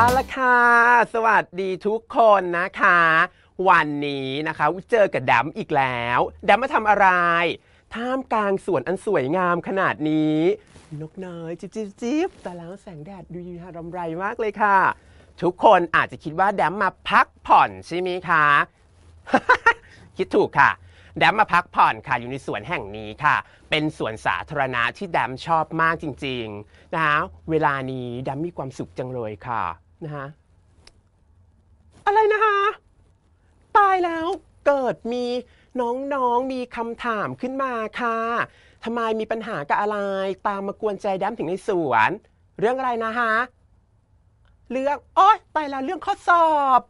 เอาละค่ะสวัสดีทุกคนนะคะ วันนี้นะคะ เจอกับดำอีกแล้วดำมาทำอะไรท่ามกลางสวนอันสวยงามขนาดนี้ นกน้อยจิ๊บจิ๊บแต่แล้วแสงแดดดูยินหรำไรมากเลยค่ะ ทุกคนอาจจะคิดว่าดำมาพักผ่อนใช่ไหมคะ คิดถูกค่ะ แดมมาพักผ่อนค่ะอยู่ในสวนแห่งนี้ค่ะ เป็นสวนสาธารณะที่แดมชอบมากจริงๆนะเวลานี้แดมมีความสุขจังเลยค่ะนะคะอะไรนะคะตายแล้วเกิดมีน้องๆมีคำถามขึ้นมาค่ะทำไมมีปัญหากับอะไร ตามมากวนใจแดมถึงในสวน เรื่องอะไรนะคะเรื่องโอ๊ยตายแล้วเรื่องข้อสอบ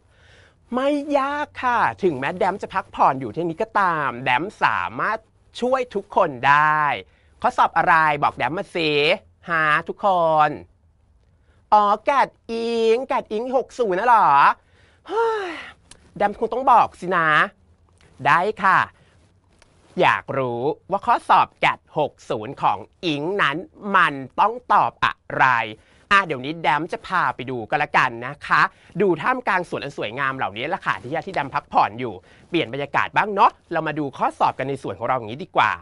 ไม่ยากค่ะถึงแม้แดมจะพักผ่อนอยู่ที่นี้ก็ตาม แดมสามารถช่วยทุกคนได้ ข้อสอบอะไรบอกแดมมาสิหาทุกคนอ๋อแกดอิงแกดอิงหกศูนย์นะหรอดาคงต้องบอกสินะ ได้ค่ะ อยากรู้ว่าข้อสอบแกดย์ของอิงนั้น มันต้องตอบอะไรอ่ะเดี๋ยวนี้ดํมจะพาไปดูกันละกันนะคะ ดูท่ามกลางสวนอันสวยงามเหล่านี้ละค่ะที่ญาติที่ดาพักผ่อนอยู่ เปลี่ยนบรรยากาศบ้าง เนาะ เรามาดูข้อสอบกันในสวนของเราอย่างนี้ดีกว่า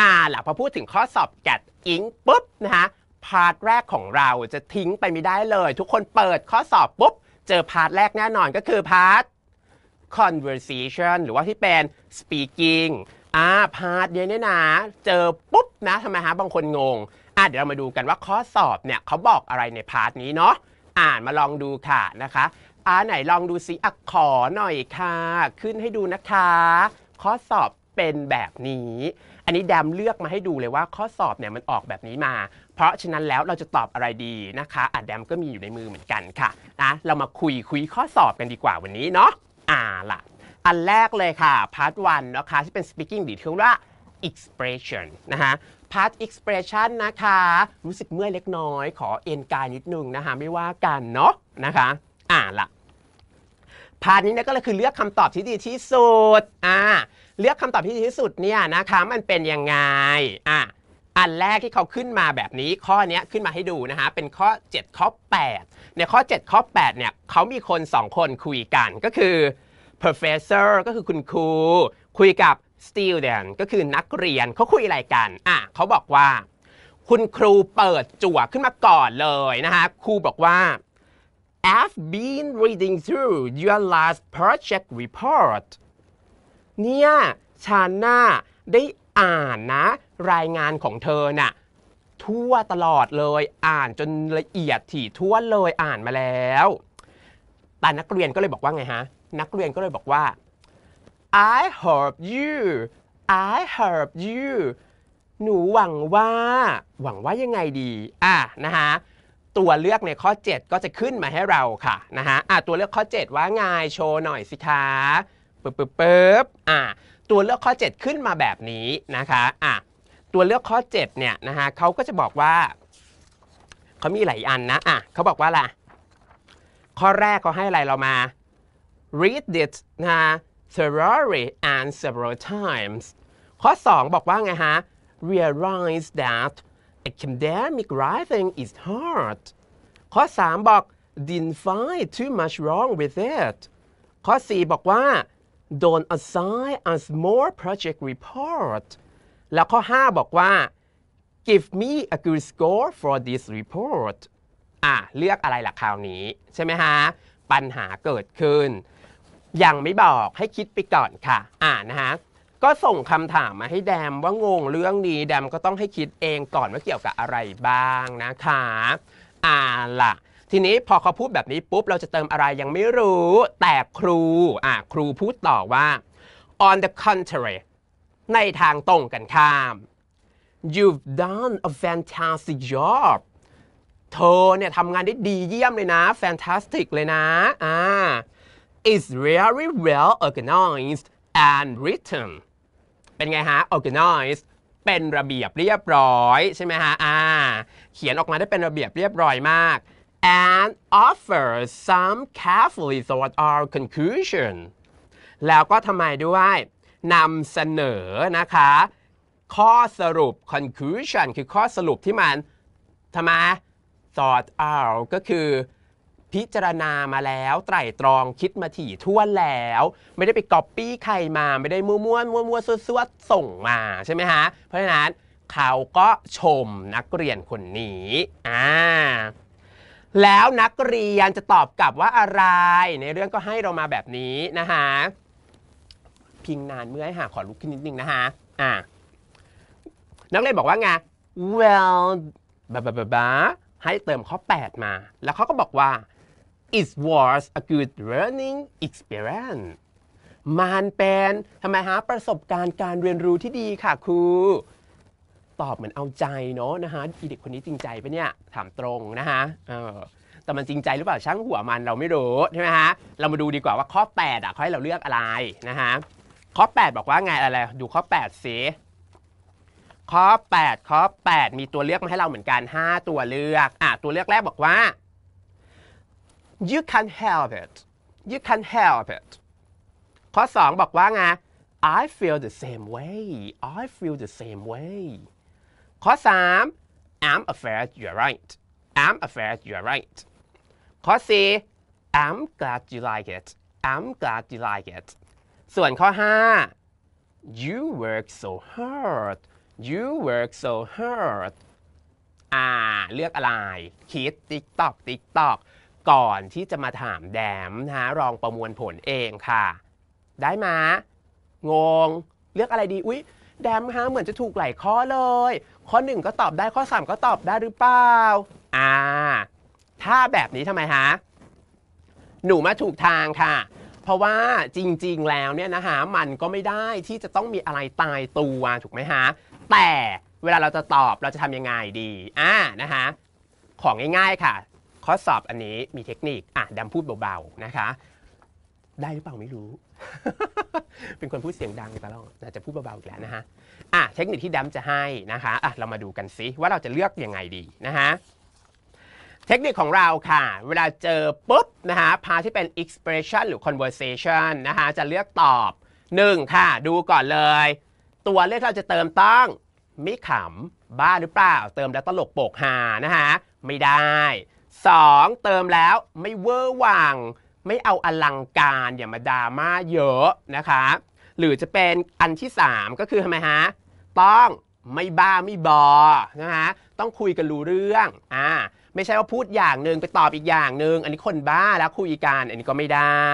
อ่าล่ะพอพูดถึงข้อสอบแกดอิงปุ๊บนะคะพาร์ทแรกของเราจะทิ้งไปไม่ได้เลย ทุกคนเปิดข้อสอบปุ๊บ เจอพาร์ทแรกแน่นอนก็คือ พาร์ท conversation หรือว่าที่เป็น speaking อ่าพาร์ทเนี้ยเนี่ยนะเจอปุ๊บนะทำไมฮะบางคนงงอ่ะเดี๋ยวเรามาดูกันว่าข้อสอบเนี่ยเขาบอกอะไรในพาร์ทนี้เนาะอ่านมาลองดูค่ะนะคะอ่าไหนลองดูสิอักขอหน่อยค่ะ ขึ้นให้ดูนะคะ ข้อสอบเป็นแบบนี้อันนี้แดมเลือกมาให้ดูเลยว่าข้อสอบเนี่ย มันออกแบบนี้มา เพราะฉะนั้นแล้วเราจะตอบอะไรดีนะคะอ่ะแดมก็มีอยู่ในมือเหมือนกันค่ะ นะ เรามาคุยคุยข้อสอบกันดีกว่าวันนี้เนาะ อ่าล่ะ อันแรกเลยค่ะ พาร์ทวันนะคะที่เป็น speaking หรือที่เรียกว่า expression นะคะพาร์ท expression นะคะ รู้สึกเมื่อยเล็กน้อยขอเอ็นกายนิดนึงนะคะไม่ว่ากันเนาะ นะคะ อ่าล่ะพาร์ทนี้เนี่ยก็เลยคือเลือกคำตอบที่ดีที่สุด อ่า เลือกคำตอบที่ดีที่สุดเนี่ยนะคะมันเป็นยังไง อ่ะ อันแรกที่เขาขึ้นมาแบบนี้ ข้อนี้ขึ้นมาให้ดูนะฮะเป็นข้อ7ข้อ8ในข้อ7ข้อ 8เนี่ยเขามีคน 2 คนคุยกันก็คือ professor ก็คือคุณครูคุยกับ student ก็คือนักเรียนเขาคุยอะไรกัน อ่ะเขาบอกว่า คุณครูเปิดจั่วขึ้นมาก่อนเลยนะฮะครูบอกว่า I've been reading through your last project report เนี่ยฉันน่ะได้อ่านนะ รายงานของเธอน่ะทั่วตลอดเลยอ่านจนละเอียดถี่ทั่วเลยอ่านมาแล้ว แต่นักเรียนก็เลยบอกว่าไงฮะนักเรียนก็เลยบอกว่า I hope you I hope you หนูหวังว่า หวังว่ายังไงดีอ่ะนะฮะตัวเลือกในข้อ 7 ก็จะขึ้นมาให้เราค่ะนะฮะะตัวเลือกข้อ 7 ว่าไง โชว์หน่อยสิคะปึ๊บปึ๊บปิบอ่ะตัวเลือกข้อ 7 ขึ้นมาแบบนี้นะคะอ่ะตัวเลือกข้อ 7 เนี่ยนะฮะเขาก็จะบอกว่าเขามีหลายอันนะอ่ะเขาบอกว่าล่ะข้อแรกเขาให้อะไรเรามา read i s นะ thoroughly and several times ข้อ 2 บอกว่าไงฮะ realize that academic writing is hard ข้อ 3 บอก didn't find too much wrong with it ข้อ 4 บอกว่า don't assign us more project report แล้วข้อ 5 บอกว่า give me a good score for this report อ่ะเลือกอะไรล่ะ คราวนี้ ใช่ไหมฮะ ปัญหาเกิดขึ้น ยังไม่บอกให้คิดไปก่อนค่ะ อ่านะฮะก็ส่งคำถามมาให้แดมว่างงเรื่องนี้ แดมก็ต้องให้คิดเองก่อนว่าเกี่ยวกับอะไรบ้างนะคะอ่าล่ะทีนี้พอเขาพูดแบบนี้ปุ๊บ เราจะเติมอะไรยังไม่รู้แต่ครูอ่าครูพูดต่อว่า on the contrary ในทางตรงกันข้าม you've done a fantastic job เธอเนี่ยทำงานได้ดีเยี่ยมเลยนะ fantastic เลยนะอ่า is very well organized and written เป็นไงฮะ organized เป็นระเบียบเรียบร้อย ใช่ไหมฮะอ่าเขียนออกมาได้เป็นระเบียบเรียบร้อยมาก and offers some carefully thought out conclusion แล้วก็ทำไมด้วย นำเสนอนะคะ ข้อสรุป conclusion คือข้อสรุปที่มันทำไม thought out ก็คือพิจารณามาแล้วไตร่ตรองคิดมาถี่ถ่วนแล้ว ไม่ได้ไปก๊อปปี้ใครมาไม่ได้มัวมัวมัวมัวซัวซัวส่งมา ใช่ไหมฮะ เพราะฉะนั้นเขาก็ชมนักเรียนคนนี้อ่าแล้วนักเรียนจะตอบกลับว่าอะไรในเรื่องก็ให้เรามาแบบนี้นะคะพิงนานเมื่อใหาขอลุกขึ้นนิดนึงนะคะอ่านักเรียนบอกว่าไง well บาบาบาให้เติมข้อ8มาแล้วเขาก็บอกว่า it was a good learning experience มันเป็น ทำไมฮะ ประสบการณ์การเรียนรู้ที่ดีค่ะครูตอบเหมือนเอาใจเนาะนะฮะอีเด็กคนนี้จริงใจปะเนี่ย ถามตรงนะฮะแต่มันจริงใจหรือเปล่าช่างหัวมันเราไม่รู้ใช่ไหมฮะ เรามาดูดีกว่าว่าข้อ 8 อ่ะเขาให้เราเลือกอะไร นะฮะ ข้อ 8 บอกว่าไง อะไร ดูข้อ 8 สิ ข้อ 8 ข้อ 8 มีตัวเลือกมาให้เราเหมือนกัน 5 ตัวเลือกอ่ะตัวเลือกแรกบอกว่า you can help it you can help it ข้อ2บอกว่าไง I feel the same way I feel the same way ข้อ3 I'm afraid you're right I'm afraid you're right ข้อ4 I'm glad you like it I'm glad you like it ส่วนข้อ5 you work so hard you work so hard อ่าเลือกอะไรคิดติ๊กตอกติ๊กตอกก่อนที่จะมาถามแดมนะรองประมวลผลเองค่ะ ได้มางง เลือกอะไรดีอุ๊ยแดมฮะเหมือนจะถูกหลายข้อเลย ข้อ 1 ก็ตอบได้ข้อ 3 ก็ตอบได้หรือเปล่าอ่าถ้าแบบนี้ทำไมฮะหนูมาถูกทางค่ะ เพราะว่าจริงๆแล้วเนี่ยนะฮะมันก็ไม่ได้ที่จะต้องมีอะไรตายตัวถูกไหมฮะแต่เวลาเราจะตอบเราจะทำยังไงดีอ่านะฮะของง่ายๆค่ะข้อสอบอันนี้มีเทคนิคอ่ะดำพูดเบาๆนะคะ ได้หรือเปล่าไม่รู้ เป็นคนพูดเสียงดังตลอดจะพูดเบา ๆ อีกแล้วนะฮะอ่ะเทคนิคที่ดำจะให้นะคะอ่ะเรามาดูกันสิว่าเราจะเลือกอยังไงดีนะฮะ เทคนิคของเราค่ะ เวลาเจอปุ๊บนะฮะพาที่เป็น expression หรือ conversation นะฮะจะเลือกตอบหนึ่งค่ะ ดูก่อนเลย ตัวเลขเราจะเติมต้องไม่ขำ บ้าหรือเปล่า เติมแล้วตลกโปกหานะฮะ ไม่ได้สองเติมแล้วไม่เวอร์วังไม่เอาอลังการอย่ามาดราม่าเยอะนะคะ หรือจะเป็นอันที่3ก็คือทำไมฮะต้องไม่บ้าไม่บอนะฮะต้องคุยกันรู้เรื่องอ่าไม่ใช่ว่าพูดอย่างหนึ่งไปตอบอีกอย่างหนึ่งอันนี้คนบ้าแล้วคุยกันอันนี้ก็ไม่ได้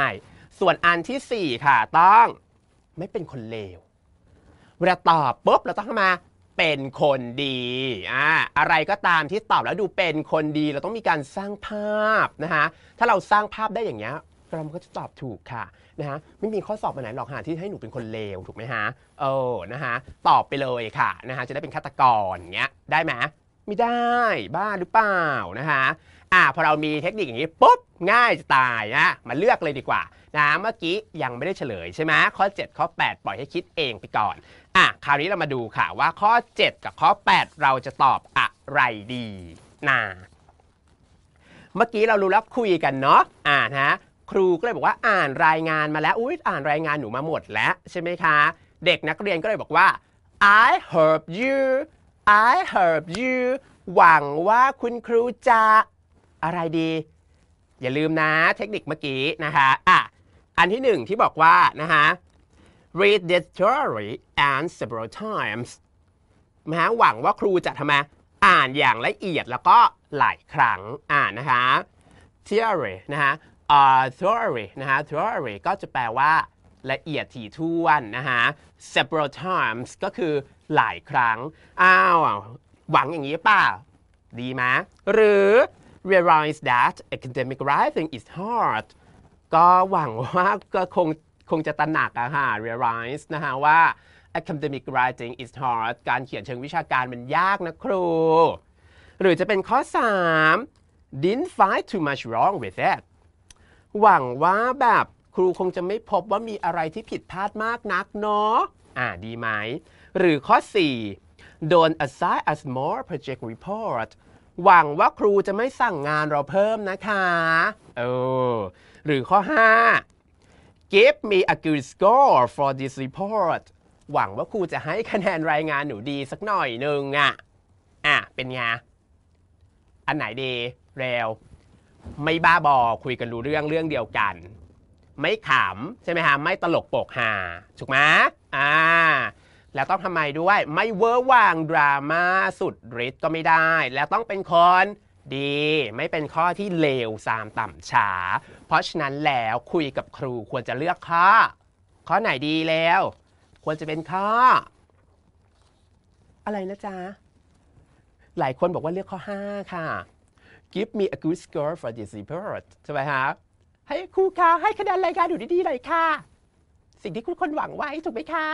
ส่วนอันที่4ค่ะต้องไม่เป็นคนเลวเวลาตอบปุ๊บเราต้องมาเป็นคนดี อ่า อะไรก็ตามที่ตอบแล้วดูเป็นคนดี เราต้องมีการสร้างภาพนะคะถ้าเราสร้างภาพได้อย่างเงี้ยเราก็จะตอบถูกค่ะนะฮะ ไม่มีข้อสอบมาไหนหรอกหาที่ให้หนูเป็นคนเลวถูกไหมฮะ เออ นะฮะ ตอบไปเลยค่ะนะฮะ จะได้เป็นฆาตกร เงี้ย ได้ไหมไม่ได้ บ้าหรือเปล่านะคะอ่าพอเรามีเทคนิคอย่างนี้ปุ๊บง่ายจะตายนะมาเลือกเลยดีกว่านะเมื่อกี้ยังไม่ได้เฉลยใช่ไหมข้อ7ข้อ8ปล่อยให้คิดเองไปก่อนอ่ะคราวนี้เรามาดูค่ะว่าข้อ 7 กับข้อ 8 เราจะตอบอะไรดีนะเมื่อกี้เรารู้แล้วคุยกันเนาะอ่านะครูก็เลยบอกว่าอ่านรายงานมาแล้วอุ๊ยอ่านรายงานหนูมาหมดแล้วใช่ไหมคะเด็กนักเรียนก็เลยบอกว่า I h e p p you I h e p p you หวังว่าคุณครูจะอะไรดี อย่าลืมนะเทคนิคเมื่อกี้นะคะอ่ะอันที่หนึ่งที่บอกว่านะคะ read the story and several times นะฮะหวังว่าครูจะทำไมอ่านอย่างละเอียดแล้วก็หลายครั้ง อ่านนะคะ theory นะฮะ uh, theory นะฮะ theory ก็จะแปลว่า ละเอียดถี่ถ้วนนะคะ several times ก็คือหลายครั้งอ้าวหวังอย่างนี้ป่าดีไหมหรือ realize that academic writing is hard ก็หวังว่าก็คงคงจะตระหนักอะฮะ realize นะฮะว่า academic writing is hard การเขียนเชิงวิชาการมันยากนะครู หรือจะเป็นข้อ3 didn't find too much wrong with it หวังว่าแบบครูคงจะไม่พบว่ามีอะไรที่ผิดพลาดมากนักเนาะ อ่าดีไหม หรือข้อ 4 don't assign a small project report หวังว่าครูจะไม่สั่งงานเราเพิ่มนะคะ เออ หรือข้อ 5 give me a good score for this report หวังว่าครูจะให้คะแนนรายงานหนูดีสักหน่อยหนึ่งอะอ่ะ เป็นไง อันไหนดี เร็ว ไม่บ้าบอคุยกันรู้เรื่องเรื่องเดียวกัน ไม่ขำใช่ไหมฮะ ไม่ตลกโปกหาถูกไหมอ่าแล้วต้องทำไมด้วยไม่เวอร์วางดราม่าสุดฤทธิ์ก็ไม่ได้ แล้วต้องเป็นคน ดี ไม่เป็นข้อที่เลวซามต่ำช้าเพราะฉะนั้นแล้วคุยกับครูควรจะเลือกข้อ ข้อไหนดีแล้ว ควรจะเป็นข้อ อะไรนะจ๊ะ หลายคนบอกว่าเลือกข้อ 5 ค่ะ Give me a good score for this report ใช่ไหมฮะให้ครูคะให้คะแนนรายการอยู่ดีๆหน่อยค่ะ สิ่งที่คุณคนหวังไว้ถูกไหมคะ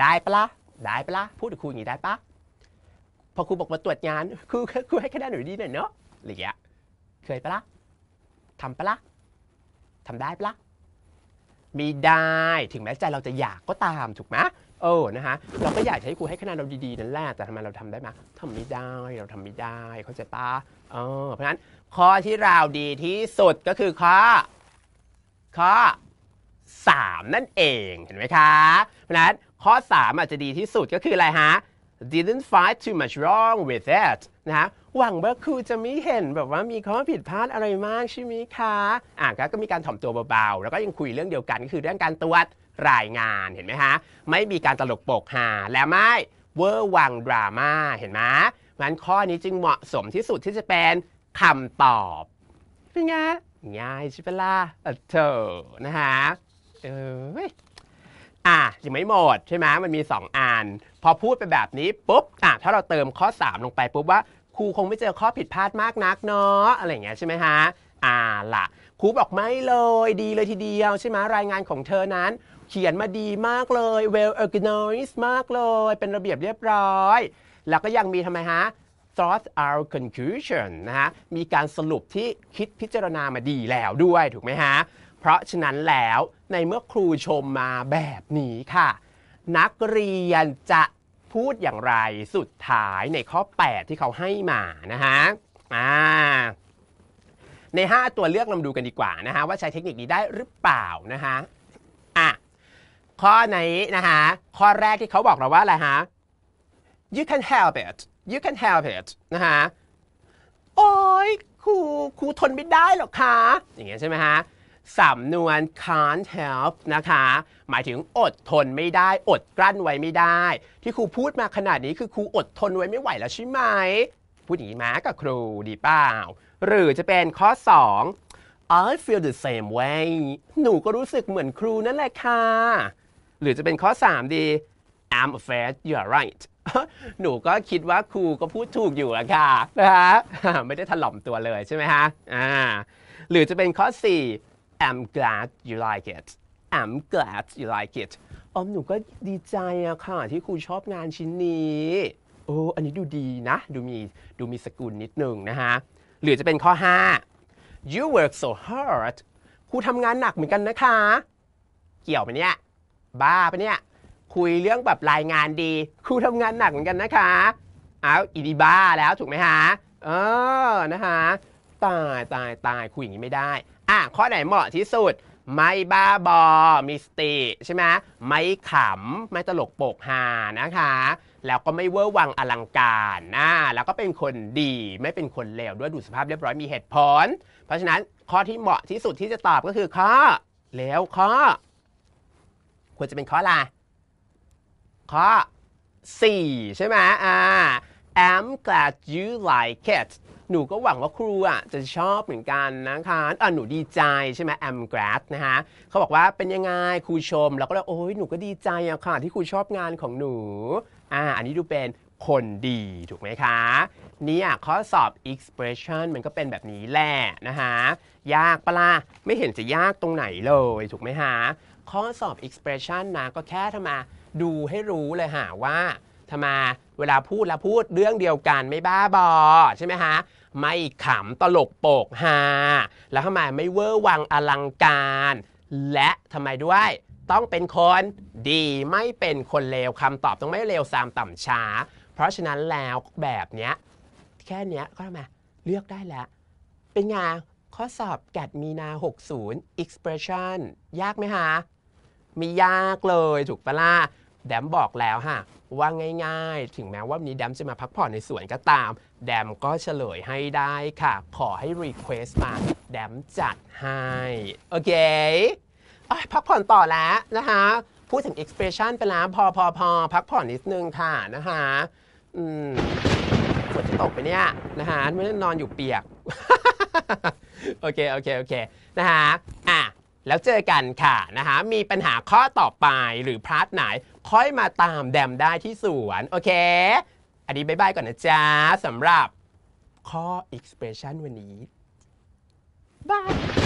ได้ปะละ่ะได้ปะละ่ะพูดกับครูอย่างนี้ได้ปะ พอครูบอกมาตรวจงาน ครูครูให้คะแนนหนูดีหน่อยเนาะอะไรเงี้ย เคยปะละ่ะทำปะละ่ะทำได้ปะละ่ะ มีได้ ถึงแม้ใจเราจะอยากก็ตามถูกไหมเออ นะฮะ เราก็อยากให้ครูให้คะแนนเราดีๆนั่นแหละ แต่ทำไมเราทำได้ไหมทำไม่ได้ เราทำไม่ได้ เข้าใจปะเออเพราะฉะนั้น ข้อที่เราดีที่สุดก็คือ ข้อ ข้อ3นั่นเอง เห็นไหมคะ เพราะฉะนั้นข้อ 3 อาจจะดีที่สุดก็คืออะไรฮะ didn't find too much wrong with that นะฮะหวังว่าครูจะไม่เห็นแบบว่ามีข้อผิดพลาดอะไรมากใช่ไหมคะอ่ะก็มีการถ่อมตัวเบา ๆ แล้วก็ยังคุยเรื่องเดียวกัน ก็คือเรื่องการตรวจรายงานเห็นไหมฮะ ไม่มีการตลกโปกหา และไม่ เวอร์วังดราม่าเห็นไหมงั้นข้อนี้จึงเหมาะสมที่สุดที่จะเป็นคำตอบเป็นไงง่ายใช่ปะล่ะเออนะฮะเอออ่ะยังไม่หมดใช่ไหมมันมี 2อันพอพูดไปแบบนี้ ปุ๊บอ่ะถ้าเราเติมข้อ 3 ลงไปปุ๊บว่าครูคงไม่เจอข้อผิดพลาดมากนักเนาะอะไรอย่างเงี้ยใช่ไหมฮะ อ่าล่ะครูบอกไม่เลยดีเลยทีเดียว ใช่ไหมรายงานของเธอนั้น เขียนมาดีมากเลย well organized มากเลย เป็นระเบียบเรียบร้อย แล้วก็ยังมีทำไมฮะ thought o u r conclusion นะฮะมีการสรุปที่คิดพิจารณามาดีแล้วด้วยถูกไหมฮะเพราะฉะนั้นแล้วในเมื่อครูชมมาแบบนี้ค่ะนักเรียนจะพูดอย่างไรสุดท้ายในข้อ 8 ที่เขาให้มานะฮะอ่าใน 5 ตัวเลือกลำดูกันดีกว่านะฮะว่าใช้เทคนิคนี้ได้หรือเปล่านะฮะอ่ะข้อไหนนะฮะข้อแรกที่เขาบอกเราว่า อะไรฮะ you can help it you can help it นะฮะโอ้ยครูครูทนไม่ได้หรอกคะอย่างเงี้ยใช่ไหมฮะสำนวน can't help นะคะหมายถึงอดทนไม่ได้อดกลั้นไว้ไม่ได้ ที่ครูพูดมาขนาดนี้คือครูอดทนไว้ไม่ไหวแล้วใช่ไหม พูดอย่างนี้มากับครูดีเปล่าหรือจะเป็นข้อ 2 I feel the same way หนูก็รู้สึกเหมือนครูนั่นแหละค่ะ หรือจะเป็นข้อ3ดี I'm afraid you're right หนูก็คิดว่าครูก็พูดถูกอยู่อะค่ะนะฮะไม่ได้ถล่มตัวเลยใช่ไหมฮะอ่าหรือจะเป็นข้อ 4 I'm glad you like it I'm glad you like it อมหนูก็ดีใจอะค่ะ ที่ครูชอบงานชิ้นนี้ โอ้ อันนี้ดูดีนะ ดูมีดูมีสกุลนิดหนึ่งนะฮะหรือจะเป็นข้อ 5 you work so hard ครูทำงานหนักเหมือนกันนะคะ เกี่ยวไปเนี่ยบ้าไปเนี่ยคุยเรื่องแบบรายงานดีครูทำงานหนักเหมือนกันนะคะเอาอีดีบ้าแล้วถูกไหมฮะ เออ นะคะตายตายตายคุยอย่างนี้ไม่ได้ อ่ะ ข้อไหนเหมาะที่สุดไม่บ้าบอมิสติใช่ไหมไม่ขำไม่ตลกโปกฮานะคะ แล้วก็ไม่เวอร์วังอลังการนะแล้วก็เป็นคนดี ไม่เป็นคนเลวด้วยดูสภาพเรียบร้อย มีเหตุผล เพราะฉะนั้น ข้อที่เหมาะที่สุดที่จะตอบก็คือ ข้อแล้วข้อ ควรจะเป็นข้ออะไร ข้อ 4 ใช่ไหมอ่า I'm glad you like it หนูก็หวังว่าครูอ่ะจะชอบเหมือนกันนะคะอ่ะหนูดีใจใช่ไหมแอมกราดนะคะเขาบอกว่าเป็นยังไงครูชมเราก็เลยโอ้ยหนูก็ดีใจอะค่ะที่ครูชอบงานของหนูอ่าอันนี้ดูเป็นคนดีถูกไหมคะนี่อ่ะข้อสอบ expression มันก็เป็นแบบนี้แหละนะฮะยากปะล่ะไม่เห็นจะยากตรงไหนเลยถูกไหมฮะข้อสอบ expression นะก็แค่ทำมาดูให้รู้เลยฮะว่าทำไมเวลาพูดแล้วพูดเรื่องเดียวกันไม่บ้าบอ ใช่ไหมฮะ ไม่ขำตลกโปกฮาแล้วทำไมไม่เวอร์วังอลังการ และทำไมด้วยต้องเป็นคนดีไม่เป็นคนเลวคำตอบต้องไม่เลวซามต่ำช้าเพราะฉะนั้นแล้วแบบเนี้ยแค่เนี้ยก็ทำไมเลือกได้แล้ว เป็นไงข้อสอบแกดมีนา 60 expression ยากไหมฮะมียากเลยถูกปะล่ะแดมบอกแล้วฮะว่าง่ายๆ ถึงแม้ว่านี้แดมจะมาพักผ่อนในสวนก็ตาม แดมก็เฉลยให้ได้ค่ะ ขอให้รีเควสต์มา แดมจัดให้ โอเค พักผ่อนต่อแล้วนะคะ พูดถึง expression ไปแล้ว พอพอพอพักผ่อนนิดนึงค่ะนะคะอืม ฝนจะตกไปเนี่ยนะคะไม่ได้นอนอยู่เปียก โอเค โอเค โอเค นะคะอ่ะแล้วเจอกันค่ะนะคะมีปัญหาข้อต่อไป หรือพลาดไหน ค่อยมาตามแดมได้ที่สวน โอเค อันนี้บายบายก่อนนะจ๊ะสำหรับข้อ expression วันนี้บาย